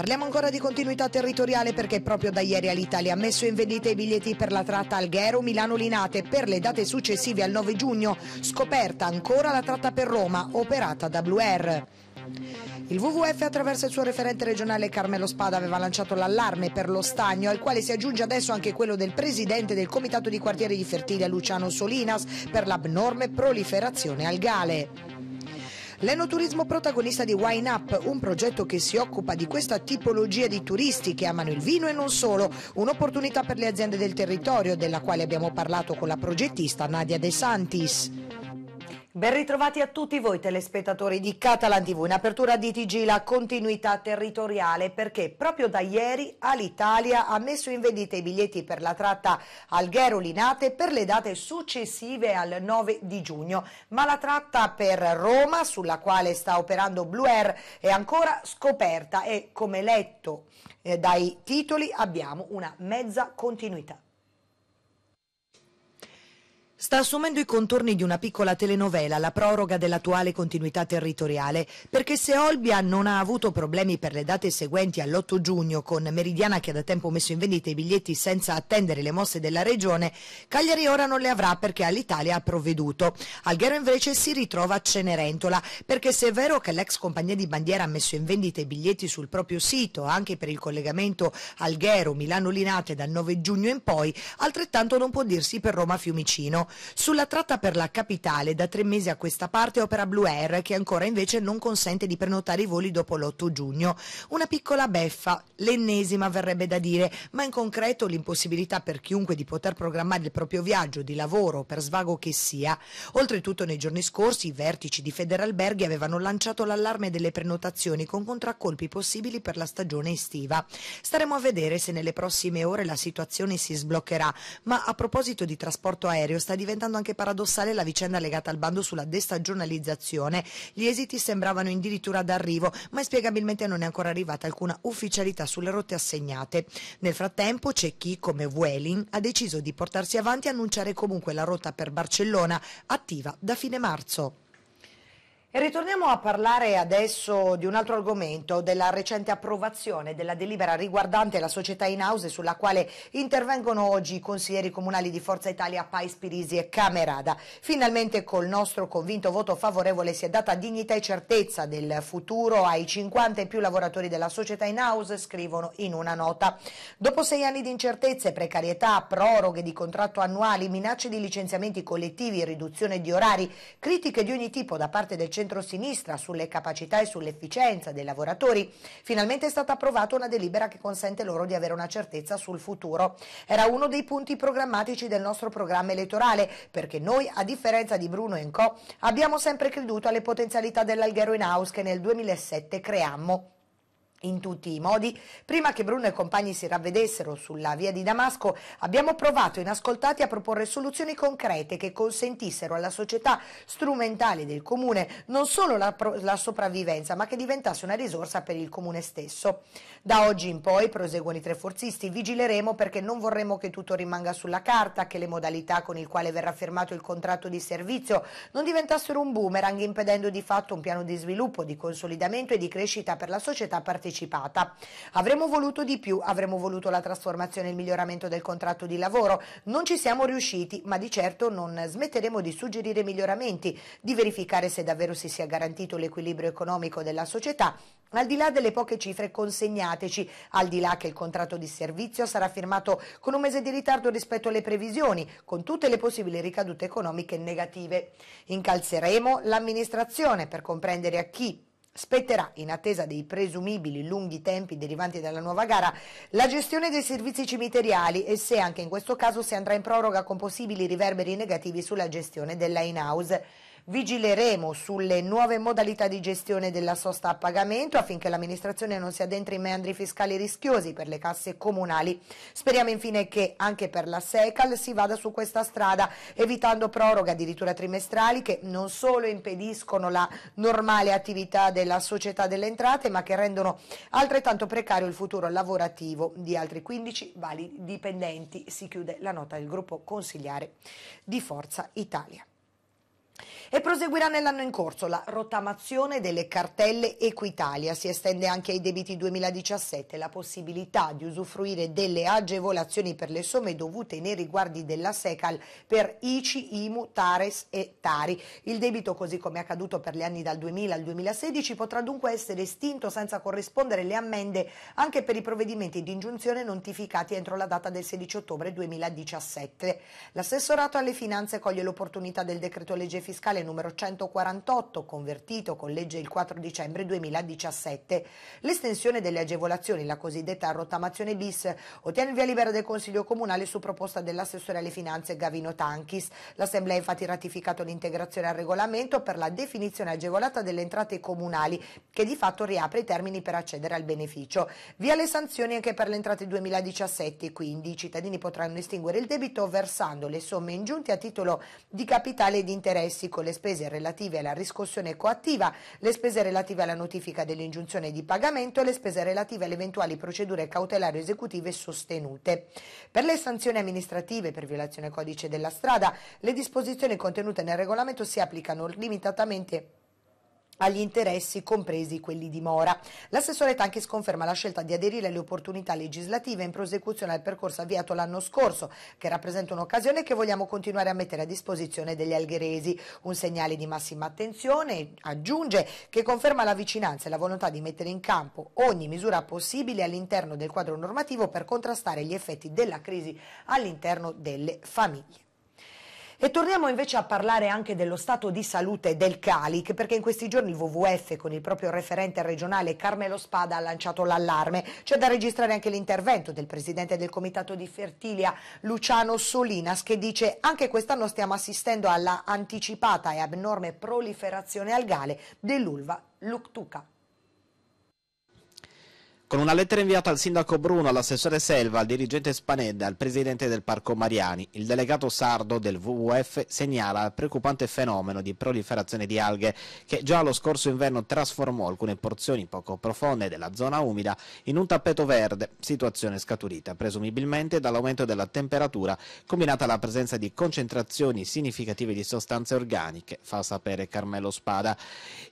Parliamo ancora di continuità territoriale perché proprio da ieri all'Italia ha messo in vendita i biglietti per la tratta Alghero-Milano-Linate per le date successive al 9 giugno, scoperta ancora la tratta per Roma, operata da Blue Air. Il WWF attraverso il suo referente regionale Carmelo Spada aveva lanciato l'allarme per lo stagno al quale si aggiunge adesso anche quello del presidente del comitato di quartiere di Fertilia Luciano Solinas per l'abnorme proliferazione algale. L'enoturismo protagonista di Wine Up, un progetto che si occupa di questa tipologia di turisti che amano il vino e non solo, un'opportunità per le aziende del territorio della quale abbiamo parlato con la progettista Nadia De Santis. Ben ritrovati a tutti voi telespettatori di Catalan TV. In apertura di TG la continuità territoriale perché proprio da ieri Alitalia ha messo in vendita i biglietti per la tratta Alghero-Linate per le date successive al 9 di giugno, ma la tratta per Roma, sulla quale sta operando Blue Air, è ancora scoperta e come letto eh, dai titoli abbiamo una mezza continuità. Sta assumendo i contorni di una piccola telenovela la proroga dell'attuale continuità territoriale, perché se Olbia non ha avuto problemi per le date seguenti all'8 giugno con Meridiana che ha da tempo messo in vendita i biglietti senza attendere le mosse della regione, Cagliari ora non le avrà perché all'Italia ha provveduto. Alghero invece si ritrova a Cenerentola, perché se è vero che l'ex compagnia di bandiera ha messo in vendita i biglietti sul proprio sito, anche per il collegamento Alghero-Milano-Linate dal 9 giugno in poi, altrettanto non può dirsi per Roma-Fiumicino. Sulla tratta per la capitale da tre mesi a questa parte opera Blue Air che ancora invece non consente di prenotare i voli dopo l'8 giugno. Una piccola beffa, l'ennesima verrebbe da dire, ma in concreto l'impossibilità per chiunque di poter programmare il proprio viaggio di lavoro per svago che sia. Oltretutto nei giorni scorsi i vertici di Federalberghi avevano lanciato l'allarme delle prenotazioni con contraccolpi possibili per la stagione estiva. Staremo a vedere se nelle prossime ore la situazione si sbloccherà, ma a proposito di trasporto aereo sta diventando anche paradossale la vicenda legata al bando sulla destagionalizzazione. Gli esiti sembravano addirittura d'arrivo, ma inspiegabilmente non è ancora arrivata alcuna ufficialità sulle rotte assegnate. Nel frattempo c'è chi, come Vueling, ha deciso di portarsi avanti e annunciare comunque la rotta per Barcellona, attiva da fine marzo. E ritorniamo a parlare adesso di un altro argomento, della recente approvazione della delibera riguardante la società in house sulla quale intervengono oggi i consiglieri comunali di Forza Italia Pais Pirisi e Camerada. Finalmente col nostro convinto voto favorevole si è data dignità e certezza del futuro ai 50 e più lavoratori della società in house, scrivono in una nota. Dopo sei anni di incertezze, precarietà, proroghe di contratto annuali, minacce di licenziamenti collettivi, riduzione di orari, critiche di ogni tipo da parte del centro centrosinistra sulle capacità e sull'efficienza dei lavoratori, finalmente è stata approvata una delibera che consente loro di avere una certezza sul futuro. Era uno dei punti programmatici del nostro programma elettorale, perché noi, a differenza di Bruno e Co, abbiamo sempre creduto alle potenzialità dell'Alghero in House che nel 2007 creammo in tutti i modi. Prima che Bruno e compagni si ravvedessero sulla via di Damasco, abbiamo provato inascoltati a proporre soluzioni concrete che consentissero alla società strumentale del comune non solo la, la, sopravvivenza, ma che diventasse una risorsa per il comune stesso. Da oggi in poi, proseguono i tre forzisti, vigileremo perché non vorremmo che tutto rimanga sulla carta, che le modalità con il quale verrà firmato il contratto di servizio non diventassero un boomerang, impedendo di fatto un piano di sviluppo, di consolidamento e di crescita per la società partecipante anticipata. Avremmo voluto di più, avremmo voluto la trasformazione e il miglioramento del contratto di lavoro, non ci siamo riusciti, ma di certo non smetteremo di suggerire miglioramenti, di verificare se davvero si sia garantito l'equilibrio economico della società, al di là delle poche cifre consegnateci, al di là che il contratto di servizio sarà firmato con un mese di ritardo rispetto alle previsioni, con tutte le possibili ricadute economiche negative. Incalzeremo l'amministrazione per comprendere a chi Spetterà, in attesa dei presumibili lunghi tempi derivanti dalla nuova gara, la gestione dei servizi cimiteriali e se anche in questo caso si andrà in proroga con possibili riverberi negativi sulla gestione della in-house. Vigileremo sulle nuove modalità di gestione della sosta a pagamento affinché l'amministrazione non si addentri in meandri fiscali rischiosi per le casse comunali. Speriamo infine che anche per la SECAL si vada su questa strada, evitando proroghe addirittura trimestrali che non solo impediscono la normale attività della società delle entrate, ma che rendono altrettanto precario il futuro lavorativo di altri 15 validi dipendenti. Si chiude la nota del gruppo consigliare di Forza Italia. E proseguirà nell'anno in corso la rottamazione delle cartelle Equitalia. Si estende anche ai debiti 2017 la possibilità di usufruire delle agevolazioni per le somme dovute nei riguardi della SECAL per ICI, IMU, Tares e Tari. Il debito, così come è accaduto per gli anni dal 2000 al 2016, potrà dunque essere estinto senza corrispondere le ammende anche per i provvedimenti di ingiunzione notificati entro la data del 16 ottobre 2017. L'assessorato alle finanze coglie l'opportunità del decreto legge fiscale Reale numero 148, convertito con legge il 4 dicembre 2017. L'estensione delle agevolazioni, la cosiddetta rottamazione bis, ottiene il via libera del Consiglio Comunale su proposta dell'assessore alle finanze Gavino Tanchis. L'Assemblea ha infatti ratificato l'integrazione al regolamento per la definizione agevolata delle entrate comunali, che di fatto riapre i termini per accedere al beneficio. Via le sanzioni anche per le entrate 2017, quindi i cittadini potranno estinguere il debito versando le somme ingiunte a titolo di capitale e di interessi con le le spese relative alla riscossione coattiva, le spese relative alla notifica dell'ingiunzione di pagamento e le spese relative alle eventuali procedure cautelari esecutive sostenute. Per le sanzioni amministrative per violazione codice della strada, le disposizioni contenute nel regolamento si applicano limitatamente agli interessi compresi quelli di mora. L'assessore Tanchis conferma la scelta di aderire alle opportunità legislative in prosecuzione al percorso avviato l'anno scorso, che rappresenta un'occasione che vogliamo continuare a mettere a disposizione degli algheresi. Un segnale di massima attenzione, aggiunge, che conferma la vicinanza e la volontà di mettere in campo ogni misura possibile all'interno del quadro normativo per contrastare gli effetti della crisi all'interno delle famiglie. E torniamo invece a parlare anche dello stato di salute del Calic, perché in questi giorni il WWF con il proprio referente regionale Carmelo Spada ha lanciato l'allarme. C'è da registrare anche l'intervento del presidente del comitato di Fertilia Luciano Solinas che dice anche quest'anno stiamo assistendo alla anticipata e abnorme proliferazione algale dell'ulva luctuca. Con una lettera inviata al sindaco Bruno, all'assessore Selva, al dirigente Spanedda al presidente del Parco Mariani, il delegato sardo del WWF segnala il preoccupante fenomeno di proliferazione di alghe che già lo scorso inverno trasformò alcune porzioni poco profonde della zona umida in un tappeto verde, situazione scaturita presumibilmente dall'aumento della temperatura combinata alla presenza di concentrazioni significative di sostanze organiche, fa sapere Carmelo Spada.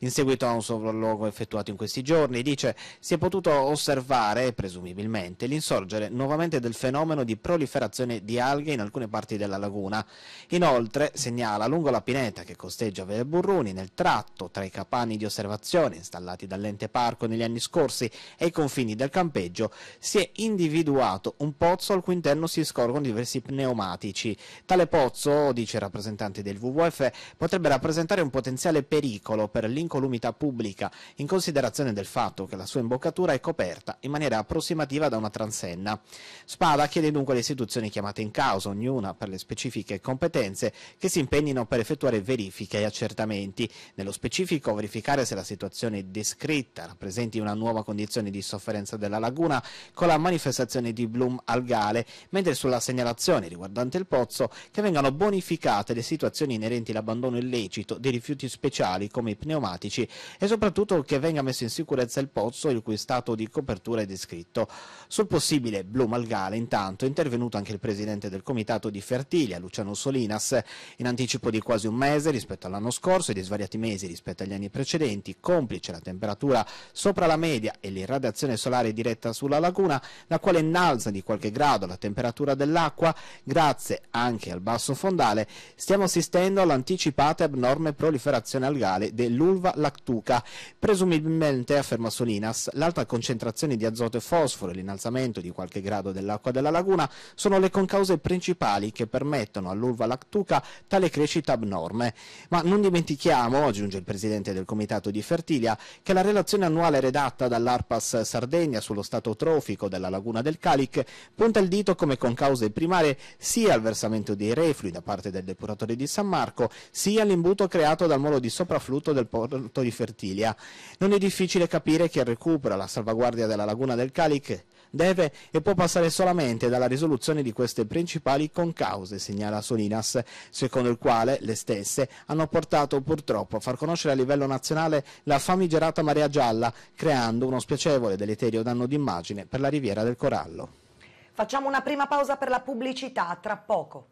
In seguito a un sopralluogo effettuato in questi giorni, dice, si è potuto osservare osservare, presumibilmente, l'insorgere nuovamente del fenomeno di proliferazione di alghe in alcune parti della laguna. Inoltre segnala lungo la pineta che costeggia Vele Burruni nel tratto tra i capanni di osservazione installati dall'ente parco negli anni scorsi e i confini del campeggio si è individuato un pozzo al cui interno si scorgono diversi pneumatici. Tale pozzo, dice il rappresentante del WWF, potrebbe rappresentare un potenziale pericolo per l'incolumità pubblica in considerazione del fatto che la sua imboccatura è coperta offerta in maniera approssimativa da una transenna. Spada chiede dunque alle istituzioni chiamate in causa, ognuna per le specifiche competenze, che si impegnino per effettuare verifiche e accertamenti. Nello specifico verificare se la situazione descritta rappresenti una nuova condizione di sofferenza della laguna con la manifestazione di bloom algale, mentre sulla segnalazione riguardante il pozzo che vengano bonificate le situazioni inerenti all'abbandono illecito dei rifiuti speciali come i pneumatici e soprattutto che venga messo in sicurezza il pozzo il cui stato di copertura apertura è descritto. Sul possibile blu Malgale, intanto, è intervenuto anche il presidente del comitato di Fertilia, Luciano Solinas, in anticipo di quasi un mese rispetto all'anno scorso e di svariati mesi rispetto agli anni precedenti, complice la temperatura sopra la media e l'irradiazione solare diretta sulla laguna, la quale innalza di qualche grado la temperatura dell'acqua, grazie anche al basso fondale, stiamo assistendo all'anticipata e abnorme proliferazione algale dell'ulva lactuca. Presumibilmente, afferma Solinas, l'alta concentrazione concentrazioni di azoto e fosforo e l'innalzamento di qualche grado dell'acqua della laguna sono le concause principali che permettono all'Ulva Lactuca tale crescita abnorme. Ma non dimentichiamo, aggiunge il presidente del comitato di Fertilia, che la relazione annuale redatta dall'Arpas Sardegna sullo stato trofico della laguna del Calic punta il dito come concause primarie sia al versamento dei reflui da parte del depuratore di San Marco, sia all'imbuto creato dal molo di soprafflutto del porto di Fertilia. Non è difficile capire che il recupero, la salvaguardia della laguna del Calic deve e può passare solamente dalla risoluzione di queste principali concause, segnala Solinas, secondo il quale le stesse hanno portato purtroppo a far conoscere a livello nazionale la famigerata marea gialla, creando uno spiacevole e deleterio danno d'immagine per la riviera del Corallo. Facciamo una prima pausa per la pubblicità, tra poco.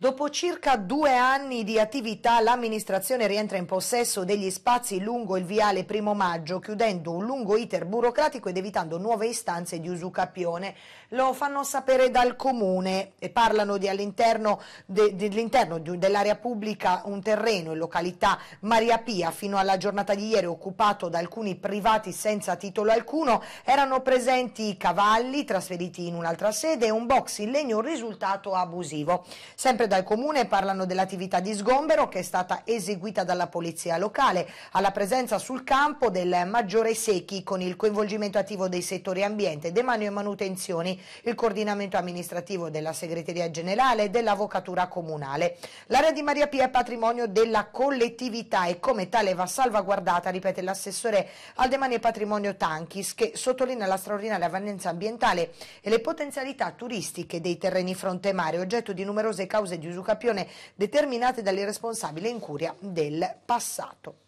Dopo circa due anni di attività l'amministrazione rientra in possesso degli spazi lungo il viale primo maggio, chiudendo un lungo iter burocratico ed evitando nuove istanze di usucapione. Lo fanno sapere dal comune e parlano di all'interno de, de, dell'area pubblica un terreno in località Maria Pia fino alla giornata di ieri occupato da alcuni privati senza titolo alcuno. Erano presenti cavalli trasferiti in un'altra sede e un box in legno risultato abusivo. Sempre dal comune parlano dell'attività di sgombero che è stata eseguita dalla polizia locale, alla presenza sul campo del maggiore Secchi con il coinvolgimento attivo dei settori ambiente, demanio e manutenzioni, il coordinamento amministrativo della segreteria generale e dell'avvocatura comunale. L'area di Maria Pia è patrimonio della collettività e come tale va salvaguardata, ripete l'assessore al demanio e patrimonio Tanchis che sottolinea la straordinaria valenza ambientale e le potenzialità turistiche dei terreni fronte mare, oggetto di numerose cause di usucapione determinate dalle responsabili incuria del passato.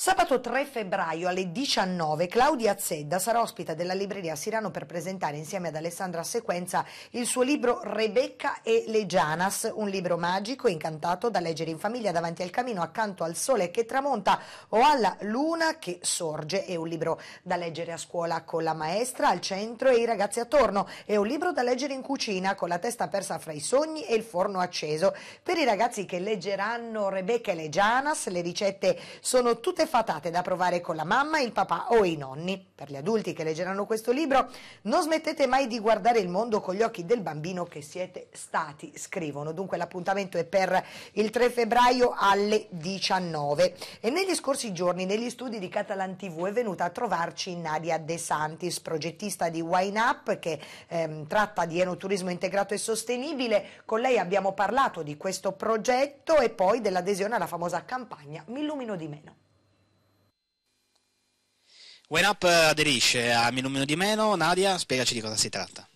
Sabato 3 febbraio alle 19 Claudia Zedda sarà ospita della libreria Sirano per presentare insieme ad Alessandra Sequenza il suo libro Rebecca e le Gianas, un libro magico e incantato da leggere in famiglia davanti al camino accanto al sole che tramonta o alla luna che sorge. È un libro da leggere a scuola con la maestra al centro e i ragazzi attorno. È un libro da leggere in cucina con la testa persa fra i sogni e il forno acceso. Per i ragazzi che leggeranno Rebecca e le Gianas le ricette sono tutte fatate da provare con la mamma, il papà o i nonni. Per gli adulti che leggeranno questo libro, non smettete mai di guardare il mondo con gli occhi del bambino che siete stati, scrivono. Dunque l'appuntamento è per il 3 febbraio alle 19. E negli scorsi giorni, negli studi di Catalan TV, è venuta a trovarci Nadia De Santis, progettista di Wine Up, che ehm, tratta di enoturismo integrato e sostenibile. Con lei abbiamo parlato di questo progetto e poi dell'adesione alla famosa campagna Mi illumino di meno. When eh, aderisce a Millumino di meno, Nadia, spiegaci di cosa si tratta.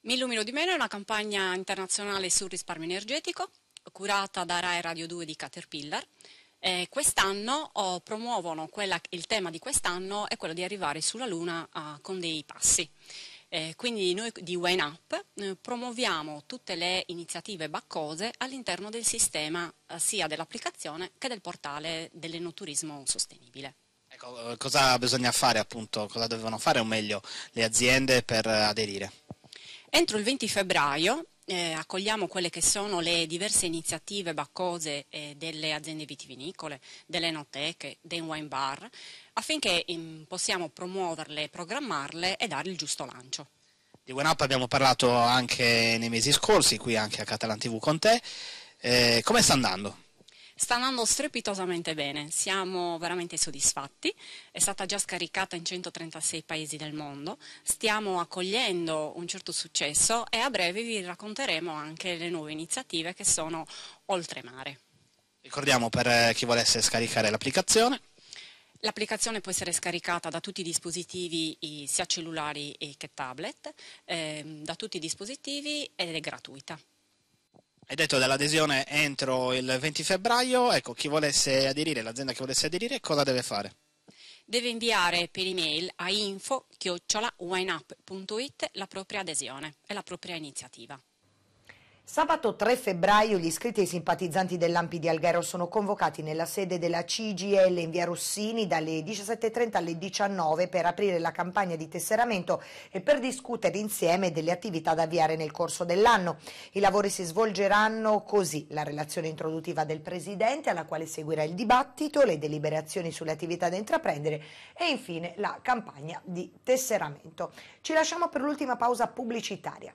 Millumino di meno è una campagna internazionale sul risparmio energetico curata da Rai Radio 2 di Caterpillar. Eh, quest'anno oh, promuovono quella, il tema di quest'anno è quello di arrivare sulla Luna ah, con dei passi. Eh, quindi noi di Wine Up eh, promuoviamo tutte le iniziative baccose all'interno del sistema eh, sia dell'applicazione che del portale dell'enoturismo sostenibile cosa bisogna fare appunto, cosa dovevano fare o meglio le aziende per aderire? Entro il 20 febbraio eh, accogliamo quelle che sono le diverse iniziative baccose eh, delle aziende vitivinicole, delle noteche, dei wine bar, affinché in, mm, possiamo promuoverle, programmarle e dare il giusto lancio. Di One Up abbiamo parlato anche nei mesi scorsi, qui anche a Catalan TV con te. Eh, come sta andando? sta andando strepitosamente bene, siamo veramente soddisfatti, è stata già scaricata in 136 paesi del mondo, stiamo accogliendo un certo successo e a breve vi racconteremo anche le nuove iniziative che sono oltremare. Ricordiamo per eh, chi volesse scaricare l'applicazione. L'applicazione può essere scaricata da tutti i dispositivi, sia cellulari che tablet, ehm, da tutti i dispositivi ed è gratuita hai detto dell'adesione entro il 20 febbraio, ecco, chi volesse aderire, l'azienda che volesse aderire, cosa deve fare? Deve inviare per email a info-wineup.it la propria adesione e la propria iniziativa. Sabato 3 febbraio gli iscritti e i simpatizzanti dell'Ampi di Alghero sono convocati nella sede della CGL in via Rossini dalle 17.30 alle 19 per aprire la campagna di tesseramento e per discutere insieme delle attività da avviare nel corso dell'anno. I lavori si svolgeranno così la relazione introduttiva del Presidente alla quale seguirà il dibattito, le deliberazioni sulle attività da intraprendere e infine la campagna di tesseramento. Ci lasciamo per l'ultima pausa pubblicitaria.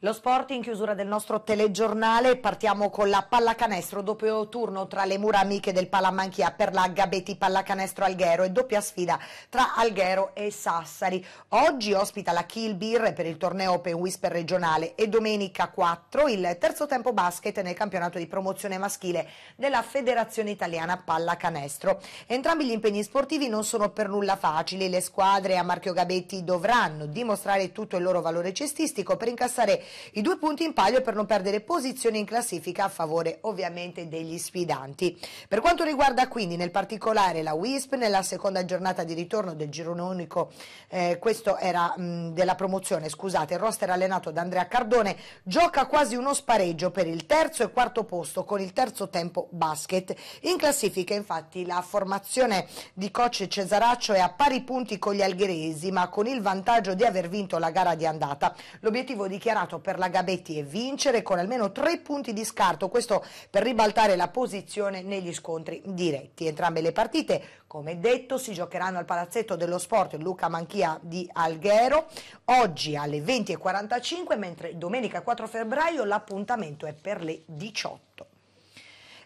Lo sport in chiusura del nostro telegiornale, partiamo con la pallacanestro, doppio turno tra le mura amiche del Palamanchia per la Gabetti Pallacanestro Alghero e doppia sfida tra Alghero e Sassari. Oggi ospita la Kilbir per il torneo Open Whisper regionale e domenica 4 il terzo tempo basket nel campionato di promozione maschile della Federazione Italiana Pallacanestro. Entrambi gli impegni sportivi non sono per nulla facili, le squadre a marchio Gabetti dovranno dimostrare tutto il loro valore cestistico per incassare i due punti in palio per non perdere posizione in classifica a favore ovviamente degli sfidanti. Per quanto riguarda quindi nel particolare la WISP, nella seconda giornata di ritorno del girone unico, eh, questo era mh, della promozione, scusate, il roster allenato da Andrea Cardone, gioca quasi uno spareggio per il terzo e quarto posto con il terzo tempo basket. In classifica infatti la formazione di coach Cesaraccio è a pari punti con gli algheresi ma con il vantaggio di aver vinto la gara di andata. L'obiettivo dichiarato mercato per la Gabetti e vincere con almeno tre punti di scarto, questo per ribaltare la posizione negli scontri diretti. Entrambe le partite, come detto, si giocheranno al Palazzetto dello Sport Luca Manchia di Alghero oggi alle 20.45, mentre domenica 4 febbraio l'appuntamento è per le 18.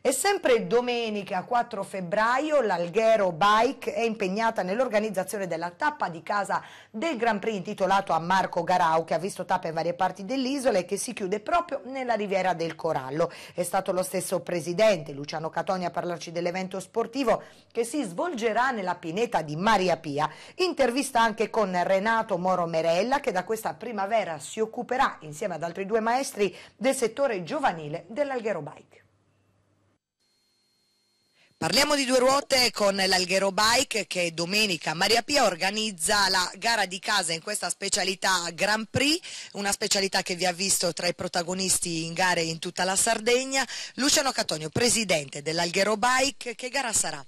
E sempre domenica 4 febbraio l'Alghero Bike è impegnata nell'organizzazione della tappa di casa del Grand Prix intitolato a Marco Garau che ha visto tappe in varie parti dell'isola e che si chiude proprio nella riviera del Corallo. È stato lo stesso presidente Luciano Catoni a parlarci dell'evento sportivo che si svolgerà nella pineta di Maria Pia. Intervista anche con Renato Moro Merella che da questa primavera si occuperà insieme ad altri due maestri del settore giovanile dell'Alghero Bike. Parliamo di due ruote con l'Alghero Bike che domenica Maria Pia organizza la gara di casa in questa specialità Grand Prix, una specialità che vi ha visto tra i protagonisti in gare in tutta la Sardegna. Luciano Catonio, presidente dell'Alghero Bike, che gara sarà?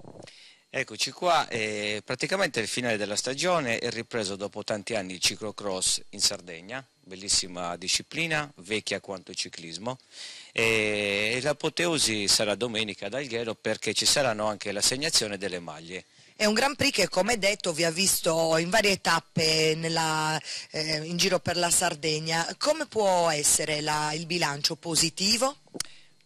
Eccoci qua, eh, praticamente il finale della stagione è ripreso dopo tanti anni il ciclocross in Sardegna bellissima disciplina, vecchia quanto ciclismo. E l'apoteosi sarà domenica ad Alghero perché ci saranno anche l'assegnazione delle maglie. È un Grand Prix che come detto vi ha visto in varie tappe nella, eh, in giro per la Sardegna. Come può essere la, il bilancio positivo?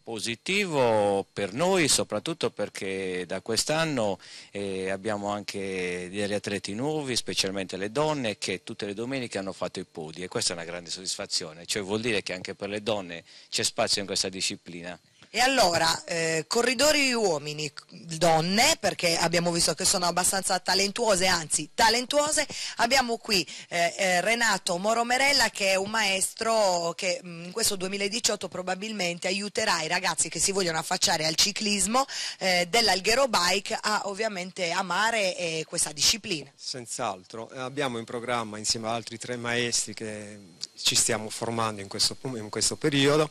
Positivo per noi soprattutto perché da quest'anno eh, abbiamo anche degli atleti nuovi, specialmente le donne, che tutte le domeniche hanno fatto i podi e questa è una grande soddisfazione, cioè vuol dire che anche per le donne c'è spazio in questa disciplina. E allora, eh, corridori uomini, donne, perché abbiamo visto che sono abbastanza talentuose, anzi talentuose, abbiamo qui eh, eh, Renato Moromerella che è un maestro che mh, mm, in questo 2018 probabilmente aiuterà i ragazzi che si vogliono affacciare al ciclismo eh, dell'Alghero Bike a ovviamente amare eh, questa disciplina. Senz'altro, eh, abbiamo in programma insieme ad altri tre maestri che mm, ci stiamo formando in questo, in questo periodo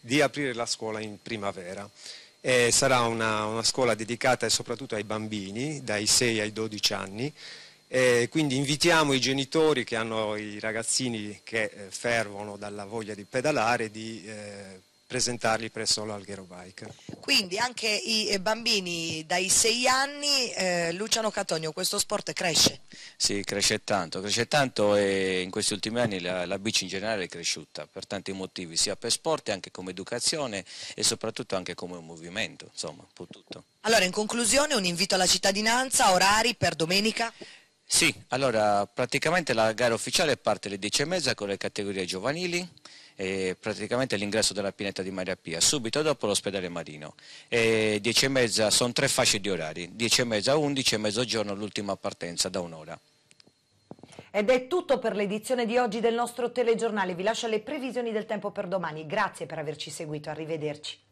di aprire la scuola in prima primavera. E sarà una, una, scuola dedicata soprattutto ai bambini, dai 6 ai 12 anni, e quindi invitiamo i genitori che hanno i ragazzini che eh, fervono dalla voglia di pedalare di eh, presentarli presso l'Alghero Bike. Quindi anche i eh, bambini dai 6 anni, eh, Luciano Catogno, questo sport cresce? Sì, cresce tanto, cresce tanto e in questi ultimi anni la, la bici in generale è cresciuta per tanti motivi, sia per sport, anche come educazione e soprattutto anche come movimento, insomma, un po' tutto. Allora, in conclusione un invito alla cittadinanza, orari per domenica? Sì, allora praticamente la gara ufficiale parte alle 10.30 con le categorie giovanili e praticamente l'ingresso della pineta di Maria Pia, subito dopo l'ospedale marino. E 10.30 sono tre fasce di orari, 10.30 a 11 e mezzogiorno l'ultima partenza da un'ora. Ed è tutto per l'edizione di oggi del nostro telegiornale, vi lascio le previsioni del tempo per domani, grazie per averci seguito, arrivederci.